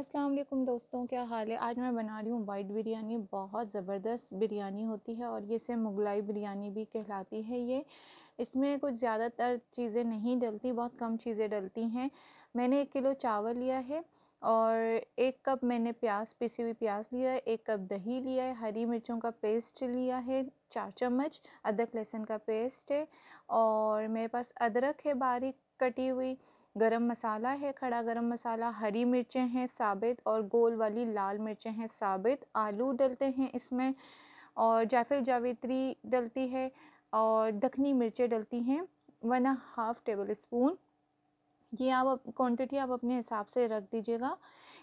अस्सलाम वालेकुम दोस्तों क्या हाल है आज मैं बना रही हूँ वाइट बिरयानी बहुत ज़बरदस्त बिरयानी होती है और ये से मुगलाई बिरयानी भी कहलाती है ये इसमें कुछ ज़्यादातर चीज़ें नहीं डलती बहुत कम चीज़ें डलती हैं मैंने एक किलो चावल लिया है और एक कप मैंने प्याज पिसी हुई प्याज लिया है एक कप दही लिया है हरी मिर्चों का पेस्ट लिया है चार चम्मच अदरक लहसुन का पेस्ट है और मेरे पास अदरक है बारीक कटी हुई गरम मसाला है खड़ा गरम मसाला हरी मिर्चें हैं साबित और गोल वाली लाल मिर्चें हैं साबित आलू डलते हैं इसमें और जायफल जावित्री डलती है और दखनी मिर्चें डलती हैं वन हाफ़ टेबल स्पून ये आप क्वांटिटी आप अपने हिसाब से रख दीजिएगा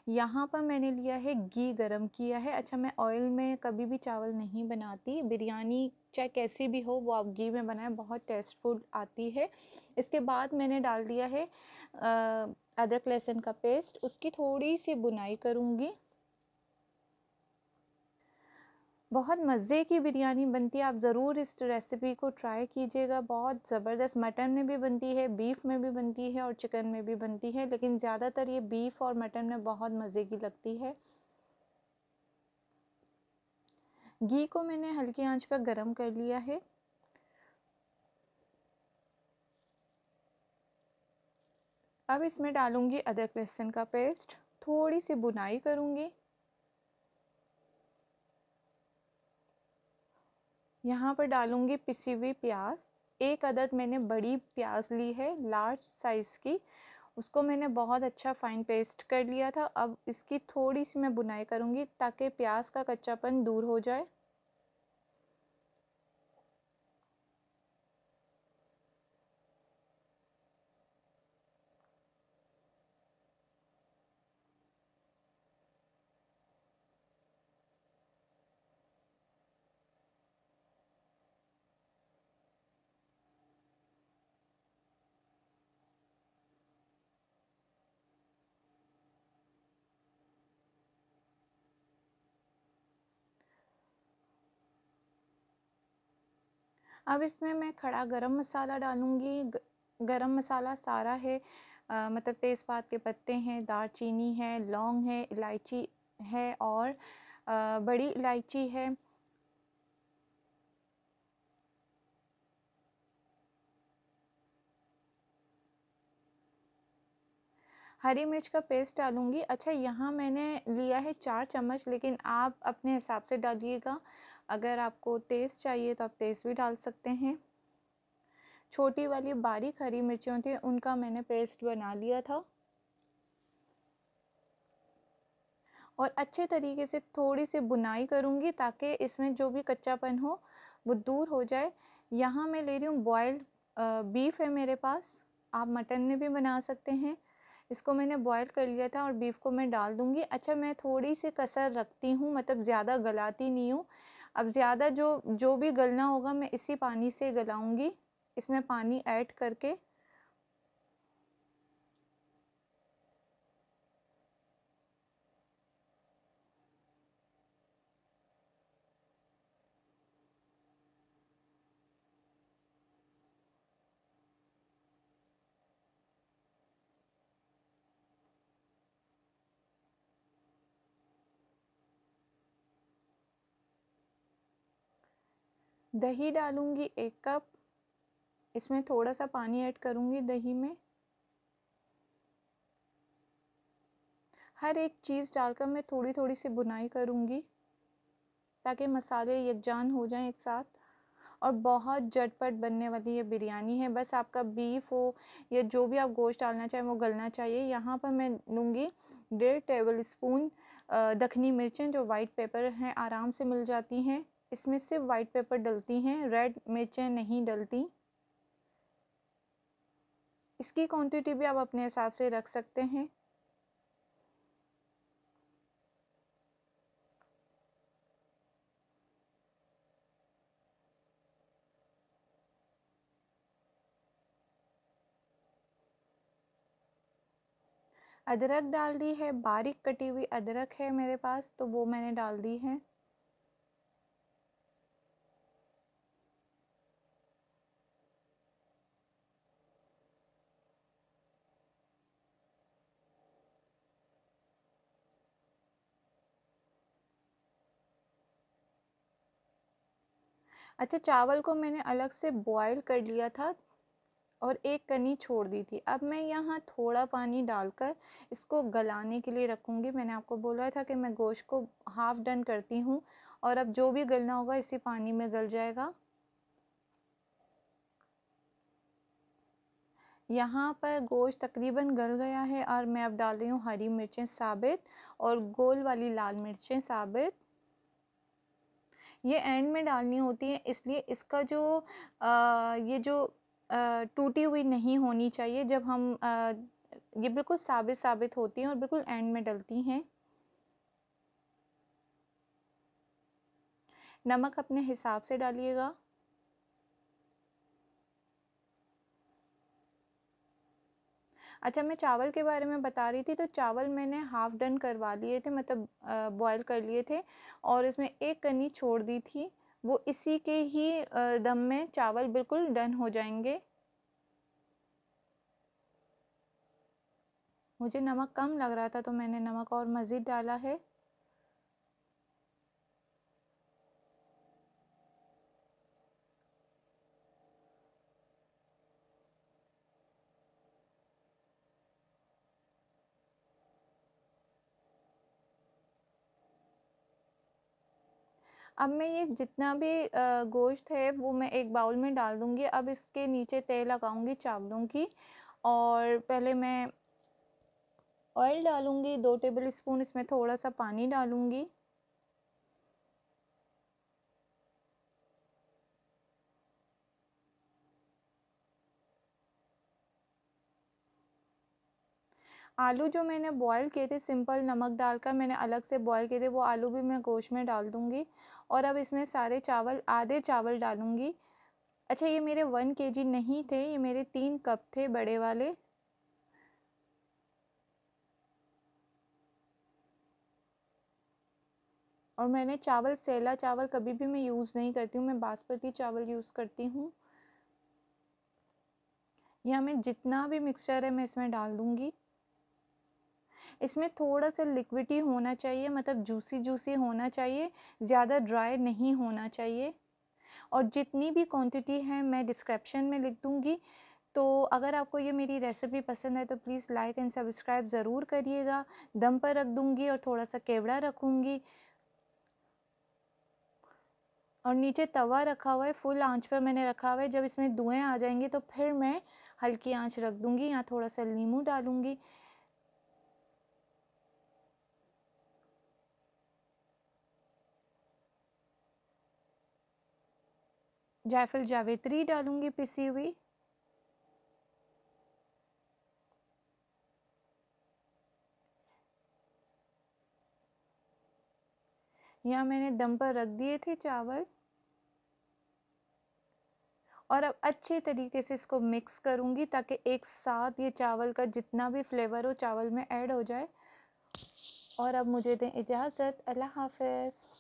यहाँ पर मैंने लिया है घी गरम किया है अच्छा मैं ऑयल में कभी भी चावल नहीं बनाती बिरयानी चाहे कैसी भी हो वो आप घी में बनाएं बहुत टेस्टफुल आती है इसके बाद मैंने डाल दिया है अदरक लहसुन का पेस्ट उसकी थोड़ी सी बुनाई करूँगी बहुत मज़े की बिरयानी बनती है आप ज़रूर इस रेसिपी को ट्राई कीजिएगा बहुत ज़बरदस्त मटन में भी बनती है बीफ में भी बनती है और चिकन में भी बनती है लेकिन ज़्यादातर ये बीफ और मटन में बहुत मज़े की लगती है घी को मैंने हल्की आंच पर गरम कर लिया है अब इसमें डालूंगी अदरक लहसुन का पेस्ट थोड़ी सी बुनाई करूँगी यहाँ पर डालूँगी पिसी हुई प्याज एक अदद मैंने बड़ी प्याज ली है लार्ज साइज़ की उसको मैंने बहुत अच्छा फाइन पेस्ट कर लिया था अब इसकी थोड़ी सी मैं बुनाई करूँगी ताकि प्याज का कच्चापन दूर हो जाए अब इसमें मैं खड़ा गरम मसाला डालूंगी गरम मसाला सारा है आ, मतलब तेज़पात के पत्ते हैं दालचीनी है लौंग है इलायची है और आ, बड़ी इलायची है हरी मिर्च का पेस्ट डालूंगी अच्छा यहाँ मैंने लिया है चार चम्मच लेकिन आप अपने हिसाब से डालिएगा अगर आपको तेज़ चाहिए तो आप तेज़ भी डाल सकते हैं छोटी वाली बारीक हरी मिर्ची होती है उनका मैंने पेस्ट बना लिया था और अच्छे तरीके से थोड़ी सी बुनाई करूँगी ताकि इसमें जो भी कच्चापन हो वो दूर हो जाए यहाँ मैं ले रही हूँ बॉयल्ड बीफ है मेरे पास आप मटन में भी बना सकते हैं इसको मैंने बॉयल कर लिया था और बीफ को मैं डाल दूँगी अच्छा मैं थोड़ी सी कसर रखती हूँ मतलब ज़्यादा गलाती नहीं हूँ अब ज़्यादा जो जो भी गलना होगा मैं इसी पानी से गलाऊँगी इसमें पानी ऐड करके दही डालूँगी एक कप इसमें थोड़ा सा पानी ऐड करूँगी दही में हर एक चीज़ डालकर मैं थोड़ी थोड़ी सी बुनाई करूँगी ताकि मसाले यकजान हो जाएं एक साथ और बहुत झटपट बनने वाली ये बिरयानी है बस आपका बीफ हो या जो भी आप गोश्त डालना चाहें वो गलना चाहिए यहाँ पर मैं लूँगी डेढ़ टेबल स्पून दखनी मिर्चें जो वाइट पेपर हैं आराम से मिल जाती हैं इसमें सिर्फ वाइट पेपर डलती हैं रेड मिर्चें नहीं डलती इसकी क्वांटिटी भी आप अपने हिसाब से रख सकते हैं अदरक डाल दी है बारीक कटी हुई अदरक है मेरे पास तो वो मैंने डाल दी है अच्छा चावल को मैंने अलग से बॉयल कर लिया था और एक कनी छोड़ दी थी अब मैं यहाँ थोड़ा पानी डालकर इसको गलाने के लिए रखूँगी मैंने आपको बोला था कि मैं गोश्त को हाफ़ डन करती हूँ और अब जो भी गलना होगा इसी पानी में गल जाएगा यहाँ पर गोश्त तकरीबन गल गया है और मैं अब डाल रही हूँ हरी मिर्चें साबित और गोल वाली लाल मिर्चें साबित ये एंड में डालनी होती है इसलिए इसका जो आ, ये जो टूटी हुई नहीं होनी चाहिए जब हम आ, ये बिल्कुल साबित साबित होती हैं और बिल्कुल एंड में डलती हैं नमक अपने हिसाब से डालिएगा अच्छा मैं चावल के बारे में बता रही थी तो चावल मैंने हाफ़ डन करवा लिए थे मतलब बॉयल कर लिए थे और इसमें एक कनी छोड़ दी थी वो इसी के ही दम में चावल बिल्कुल डन हो जाएंगे मुझे नमक कम लग रहा था तो मैंने नमक और मज़ीद डाला है अब मैं ये जितना भी गोश्त है वो मैं एक बाउल में डाल दूँगी अब इसके नीचे तेल लगाऊँगी चावलों की और पहले मैं ऑयल डालूँगी दो टेबल स्पून इसमें थोड़ा सा पानी डालूँगी आलू जो मैंने बॉईल किए थे सिंपल नमक डालकर मैंने अलग से बॉईल किए थे वो आलू भी मैं गोश्त में डाल दूँगी और अब इसमें सारे चावल आधे चावल डालूंगी अच्छा ये मेरे वन के जी नहीं थे ये मेरे तीन कप थे बड़े वाले और मैंने चावल सेला चावल कभी भी मैं यूज़ नहीं करती हूँ मैं बासमती चावल यूज़ करती हूँ या मैं जितना भी मिक्सचर है मैं इसमें डाल दूँगी इसमें थोड़ा सा लिक्विडी होना चाहिए मतलब जूसी जूसी होना चाहिए ज़्यादा ड्राई नहीं होना चाहिए और जितनी भी क्वांटिटी है मैं डिस्क्रिप्शन में लिख दूँगी तो अगर आपको ये मेरी रेसिपी पसंद है तो प्लीज़ लाइक एंड सब्सक्राइब ज़रूर करिएगा दम पर रख दूँगी और थोड़ा सा केवड़ा रखूँगी और नीचे तवा रखा हुआ है फुल आंच पर मैंने रखा हुआ है जब इसमें धुएँ आ जाएंगे तो फिर मैं हल्की आंच रख दूँगी यहाँ थोड़ा सा नींबू डालूँगी जायफल जावेत्री डालूंगी पिसी हुई यहाँ मैंने दम पर रख दिए थे चावल और अब अच्छे तरीके से इसको मिक्स करूंगी ताकि एक साथ ये चावल का जितना भी फ्लेवर हो चावल में ऐड हो जाए और अब मुझे दें इजाज़त अल्लाह हाफिज़